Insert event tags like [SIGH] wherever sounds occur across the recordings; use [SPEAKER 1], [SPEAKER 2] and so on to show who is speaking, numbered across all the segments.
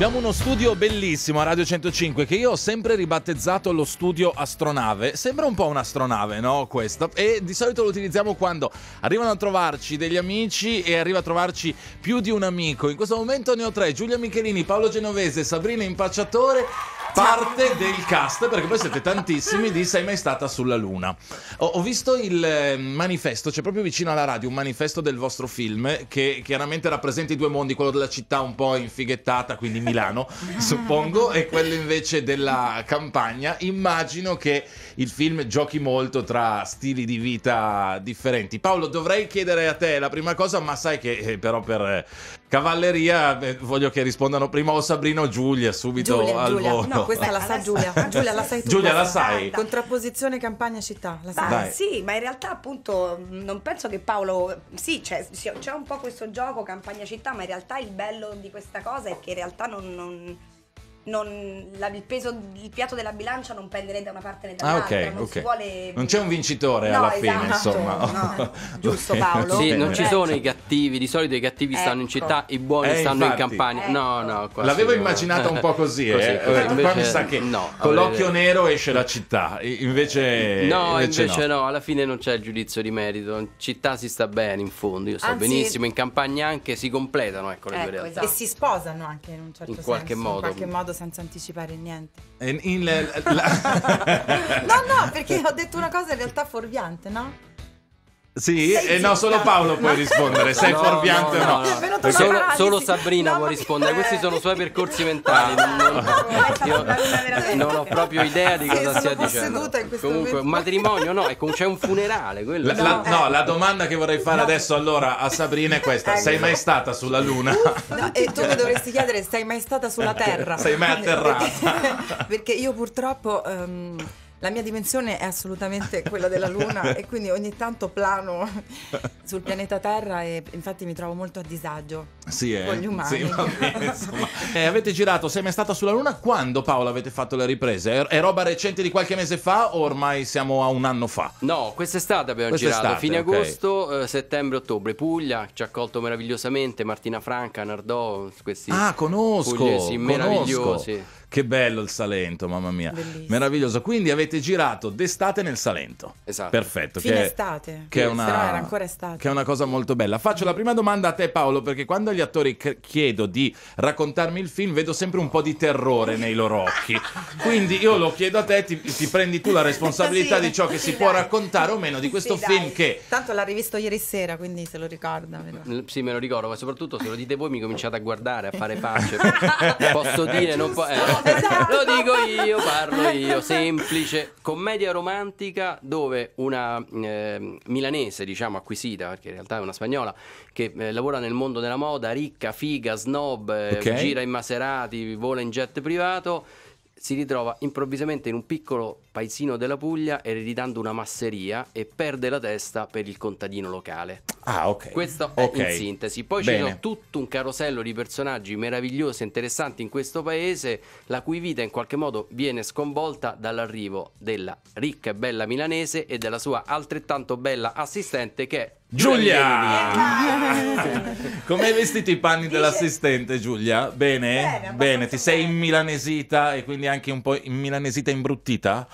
[SPEAKER 1] Abbiamo uno studio bellissimo a Radio 105 che io ho sempre ribattezzato lo studio astronave. Sembra un po' un'astronave, no? Questa. E di solito lo utilizziamo quando arrivano a trovarci degli amici e arriva a trovarci più di un amico. In questo momento ne ho tre: Giulia Michelini, Paolo Genovese, Sabrina Impacciatore parte del cast, perché voi siete tantissimi, di Sei mai stata sulla Luna. Ho, ho visto il eh, manifesto, c'è cioè proprio vicino alla radio un manifesto del vostro film che chiaramente rappresenta i due mondi, quello della città un po' infighettata, quindi Milano, [LAUGHS] suppongo, e quello invece della campagna. Immagino che il film giochi molto tra stili di vita differenti. Paolo, dovrei chiedere a te la prima cosa, ma sai che eh, però per eh, cavalleria eh, voglio che rispondano prima o Sabrina o Giulia subito Giulia, al Giulia. volo. No, no, questa Beh, la
[SPEAKER 2] eh, sa Giulia. Giulia la sai tu. Giulia la sai. Contrapposizione campagna-città. La sai. Dai. Sì, ma in realtà appunto non penso che Paolo... Sì, c'è, c'è un po' questo gioco campagna-città, ma in realtà il bello di questa cosa è che in realtà non, non non, la, il peso, il piatto della bilancia non pende né da una parte né ah, dall'altra. Ah, okay, non, okay. Vuole... non c'è
[SPEAKER 1] un vincitore no, alla esatto, fine, insomma. No. [LAUGHS] Giusto Paolo? Sì, non ci ecco.
[SPEAKER 3] sono i cattivi, di solito i cattivi ecco. stanno in città, i buoni eh, stanno infatti. in campagna. Ecco. No, no. L'avevo devo... immaginata un po' così, [LAUGHS] così, eh. così. Invece, mi sa che no, con l'occhio nero esce la città, invece No, invece, invece no. no. alla fine non c'è il giudizio di merito. In città si sta bene, in fondo, io sto Anzi, benissimo, in campagna anche si completano ecco, le ecco, due realtà. Esatto. E
[SPEAKER 2] si sposano anche in un certo senso. In qualche modo senza anticipare niente.
[SPEAKER 3] Le,
[SPEAKER 1] la...
[SPEAKER 2] [LAUGHS] no, no, perché ho detto una cosa in realtà fuorviante, no?
[SPEAKER 3] Sì, e eh, no, solo Paolo può rispondere, sei no, fuorviante no,
[SPEAKER 1] o no. Solo,
[SPEAKER 2] solo,
[SPEAKER 3] Sabrina può rispondere, questi sono i suoi percorsi mentali. Ah. Non, io, [LAUGHS] non ho proprio idea di cosa sì, stia dicendo. Comunque, un matrimonio no, c'è un funerale. La, la,
[SPEAKER 1] no, la domanda che vorrei fare adesso allora a Sabrina è questa, ecco. sei mai stata sulla Luna?
[SPEAKER 2] e tu mi dovresti chiedere, sei mai stata sulla Terra? Sei mai atterrata? Perché, [LAUGHS] perché io purtroppo... Um, la mia dimensione è assolutamente quella della Luna e quindi ogni tanto plano [LAUGHS] sul pianeta Terra e infatti mi trovo molto a disagio
[SPEAKER 1] sì, eh? con gli umani. Sì,
[SPEAKER 3] vabbè,
[SPEAKER 1] [LAUGHS] eh, avete girato Sei mai stata sulla Luna? Quando Paola avete fatto le riprese? È roba recente di qualche mese fa o ormai siamo a un anno fa?
[SPEAKER 3] No, quest'estate abbiamo quest'estate, girato, fine okay. agosto, eh, settembre, ottobre. Puglia ci ha accolto meravigliosamente, Martina Franca, Nardò, questi... Ah,
[SPEAKER 1] conosco! Pugliesi conosco. meravigliosi. Che bello il Salento, mamma mia. Bellissimo. Meraviglioso. Quindi avete girato d'estate nel Salento. Esatto. Perfetto. Fine che,
[SPEAKER 2] estate. Che è, una, era ancora estate. che
[SPEAKER 1] è una cosa molto bella. Faccio la prima domanda a te Paolo, perché quando agli attori chiedo di raccontarmi il film vedo sempre un po' di terrore nei loro occhi. [LAUGHS] Quindi io lo
[SPEAKER 3] chiedo a te, ti, ti prendi tu la responsabilità sì, di ciò che sì, si dai. può raccontare o meno di questo sì, film dai. che...
[SPEAKER 2] Tanto l'ha rivisto ieri sera, quindi se lo ricorda. Però.
[SPEAKER 3] Mm, sì, me lo ricordo, ma soprattutto se lo dite voi mi cominciate a guardare, a fare pace. [LAUGHS] Posso dire, non posso... Eh, esatto. lo dico io, parlo io, semplice. Commedia romantica dove una eh, milanese, diciamo acquisita, perché in realtà è una spagnola, che eh, lavora nel mondo della moda, ricca, figa, snob, eh, okay. gira in Maserati, vola in jet privato si ritrova improvvisamente in un piccolo paesino della Puglia ereditando una masseria e perde la testa per il contadino locale.
[SPEAKER 1] Ah, ok. Questo okay. è in sintesi. Poi c'è
[SPEAKER 3] tutto un carosello di personaggi meravigliosi e interessanti in questo paese, la cui vita in qualche modo viene sconvolta dall'arrivo della ricca e bella milanese e della sua altrettanto bella assistente che è
[SPEAKER 1] Giulia! Come hai vestito i panni dell'assistente, Giulia? Bene? Bene, ti sei milanesita e quindi anche un po' in milanesita imbruttita?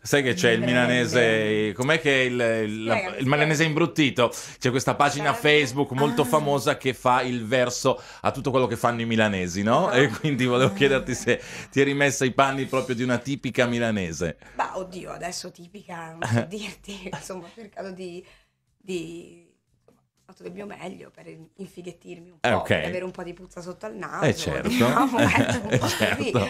[SPEAKER 1] Sai che c'è il milanese, com'è che è il, il, la, il milanese imbruttito? C'è questa pagina Facebook ah. molto famosa che fa il verso a tutto quello che fanno i milanesi, no? Ah. E quindi volevo chiederti se ti eri messa i panni proprio di una tipica milanese.
[SPEAKER 2] Bah, oddio, adesso tipica, non so [LAUGHS] dirti, insomma, ho cercato di di ho fatto del mio meglio per infighettirmi un eh, po', eh, okay. per avere un po' di puzza sotto al naso. Eh certo. Diciamo, [LAUGHS] [LAUGHS] ecco, eh, certo.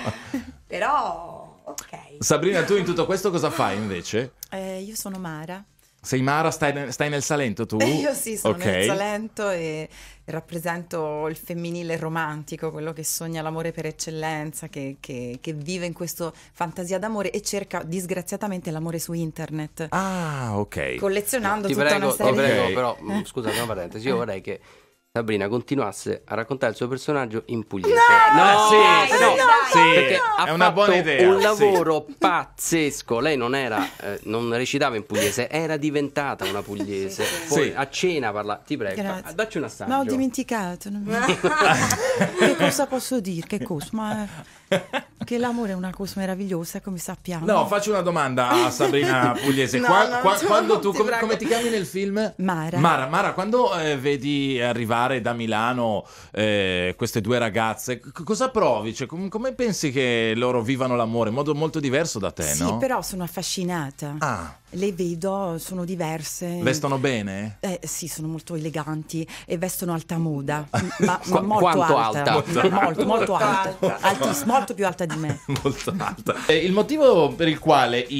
[SPEAKER 2] Però, ok.
[SPEAKER 1] Sabrina, tu in tutto questo cosa fai invece?
[SPEAKER 2] Eh, io sono Mara.
[SPEAKER 1] Sei Mara, stai, stai, nel Salento tu? [LAUGHS] Io sì, sono okay. nel Salento
[SPEAKER 2] e rappresento il femminile romantico, quello che sogna l'amore per eccellenza, che, che, che vive in questa fantasia d'amore e cerca disgraziatamente l'amore su internet. Ah, ok. Collezionando ti tutta prego, una serie Ti prego, però,
[SPEAKER 3] mm, scusa, una parentesi, io [LAUGHS] vorrei che Sabrina continuasse a raccontare il suo personaggio in pugliese. No, no, sì, dai, no, no, sì, perché ha è una buona idea. Un lavoro sì. pazzesco. Lei non era, eh, non recitava in pugliese, era diventata una pugliese. Sì, Poi a cena parla. Ti prego, Grazie.
[SPEAKER 2] dacci una stanza. Ma ho dimenticato. [LAUGHS] che cosa posso dire? Che cosa? Ma. Che l'amore è una cosa meravigliosa, come sappiamo. No,
[SPEAKER 1] faccio una domanda a [LAUGHS] Sabrina Pugliese. no, qua, no, qua, no, quando tu, come, come, ti chiami nel film?
[SPEAKER 2] Mara. Mara,
[SPEAKER 1] Mara quando eh, vedi arrivare da Milano eh, queste due ragazze, c- cosa provi? Cioè, com- come pensi che loro vivano l'amore? In modo molto diverso da te, sì, però
[SPEAKER 2] sono affascinata. Ah. Le vedo, sono diverse. Vestono
[SPEAKER 1] bene?
[SPEAKER 2] Eh, sì, sono molto eleganti e vestono alta moda, [LAUGHS] ma, ma molto alta. alta? Molto, molto, molto alta. alta. Altis, molto più alta di enorme. [LAUGHS] Molto alta.
[SPEAKER 1] Eh, il motivo per il quale mm,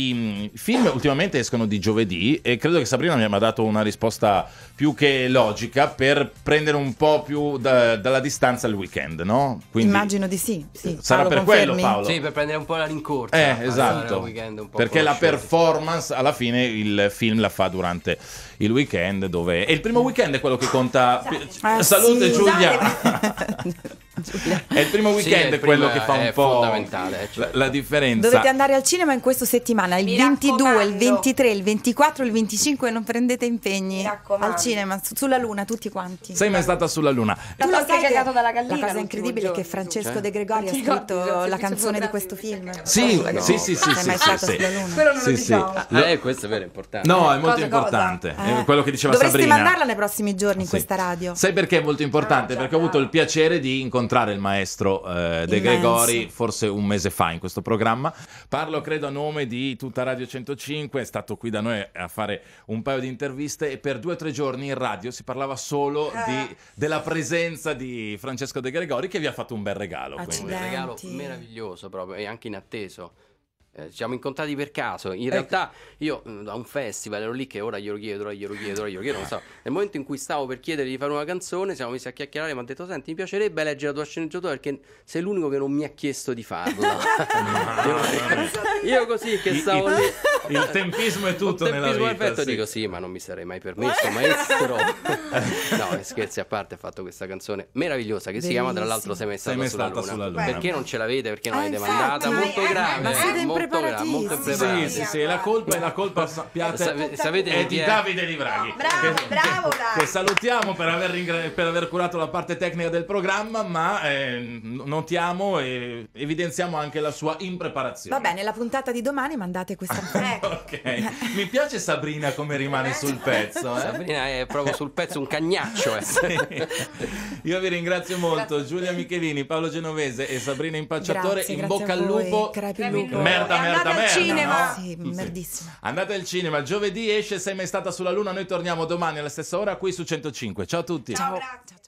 [SPEAKER 1] i film ultimamente escono di giovedì e credo che Sabrina mi abbia dato una risposta più che logica per prendere un po' più da, dalla distanza il weekend, no? Quindi Immagino
[SPEAKER 3] di sì. sì. Sarà Paolo, per confermi? quello Paolo. Sì, per prendere un po' la rincorsa. Eh, esatto. Perché la
[SPEAKER 1] performance alla fine il film la fa durante il weekend dove... E il primo weekend è quello che conta...
[SPEAKER 2] Salute, Salute ah, sì,
[SPEAKER 3] Giulia!
[SPEAKER 1] [LAUGHS] È il primo weekend sì, quello che fa un po' fondamentale, cioè. la, la, differenza. Dovete
[SPEAKER 2] andare al cinema in questa settimana, il Mi 22, raccomando. il 23, il 24, il 25 non prendete impegni al cinema, su, sulla luna tutti quanti.
[SPEAKER 1] Sei mai stata sulla luna.
[SPEAKER 2] Tu lo sai che dalla gallina, la cosa incredibile è che cioè. Francesco cioè? De Gregori ha scritto la canzone di questo film. Sì, no. sì, sì, sì, Sei mai stata sulla luna. Quello non lo diciamo. Ah, eh, questo è vero importante. No, è molto importante. Eh.
[SPEAKER 1] Quello che diceva Dovresti Sabrina. Dovresti mandarla
[SPEAKER 2] nei prossimi giorni in questa radio. Sai
[SPEAKER 1] perché è molto importante? Ah, perché ho avuto il piacere di incontrare incontrare il maestro eh, De Gregori forse un mese fa in questo programma. Parlo credo a nome di tutta Radio 105, è stato qui da noi a fare un paio di interviste e per due o tre giorni in radio si parlava solo ah. di, della presenza di Francesco De Gregori
[SPEAKER 3] che vi ha fatto un bel regalo. Un regalo meraviglioso proprio e anche inatteso eh, ci siamo incontrati per caso. In ecco. realtà io mm, da un festival ero lì che ora glielo chiedo, ora glielo chiedo, ora glielo chiedo. Non so. Nel momento in cui stavo per chiedere di fare una canzone, siamo messi a chiacchierare e mi ha detto: Senti, mi piacerebbe leggere la tua sceneggiatura perché sei l'unico che non mi ha chiesto di farlo. [LAUGHS] [LAUGHS] io, così che stavo lì il tempismo è tutto tempismo nella vita. Perfetto, sì. dico sì, ma non mi sarei mai permesso, maestro. [LAUGHS] no, scherzi a parte, ha fatto questa canzone meravigliosa che Bellissimo. si chiama tra l'altro Sei mai stata, Sei sulla, luna. sulla luna. Perché non ce l'avete? Perché non ah, l'avete infatti, mandata? Eh, molto grave, ma molto grave, molto Sì, sì, sì, la colpa è la colpa sappiate Sapete è di Davide Livraghi.
[SPEAKER 2] Bravo, che, bravo, bravo.
[SPEAKER 1] Che salutiamo per aver, ringra- per aver curato la parte tecnica del programma, ma eh, notiamo e evidenziamo anche la sua impreparazione. Va
[SPEAKER 2] bene, la puntata di domani mandate questa [LAUGHS] eh, Ecco.
[SPEAKER 1] ok, mi piace Sabrina come rimane sul pezzo. Eh? Sabrina è proprio sul pezzo un cagnaccio. Eh. Sì. Io vi ringrazio molto, grazie. Giulia Michelini, Paolo Genovese e Sabrina Impacciatore. Grazie, in grazie bocca al lupo. Crepi Merda, merda, merda. Al cinema. No? Ah, sì,
[SPEAKER 2] merdissima.
[SPEAKER 1] Sì. Andate al cinema, giovedì esce Sei mai stata sulla luna, noi torniamo domani alla stessa ora qui su 105. Ciao a tutti. Ciao,
[SPEAKER 2] Ciao.